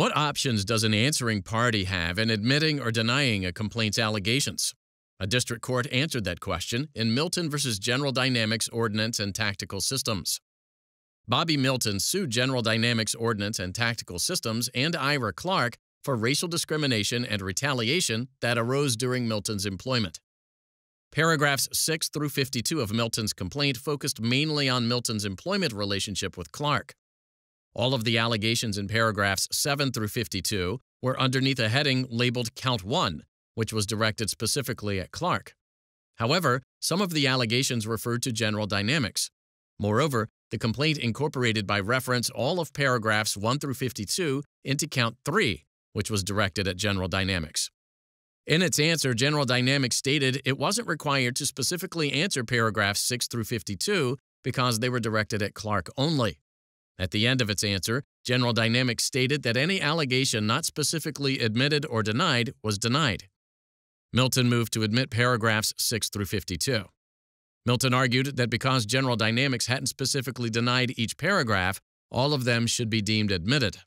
What options does an answering party have in admitting or denying a complaint's allegations? A district court answered that question in Milton v. General Dynamics Ordnance and Tactical Systems. Bobby Milton sued General Dynamics Ordnance and Tactical Systems and Ira Clark for racial discrimination and retaliation that arose during Milton's employment. Paragraphs 6 through 52 of Milton's complaint focused mainly on Milton's employment relationship with Clark. All of the allegations in paragraphs 7 through 52 were underneath a heading labeled Count 1, which was directed specifically at Clark. However, some of the allegations referred to General Dynamics. Moreover, the complaint incorporated by reference all of paragraphs 1 through 52 into Count 3, which was directed at General Dynamics. In its answer, General Dynamics stated it wasn't required to specifically answer paragraphs 6 through 52 because they were directed at Clark only. At the end of its answer, General Dynamics stated that any allegation not specifically admitted or denied was denied. Milton moved to admit paragraphs 6 through 52. Milton argued that because General Dynamics hadn't specifically denied each paragraph, all of them should be deemed admitted.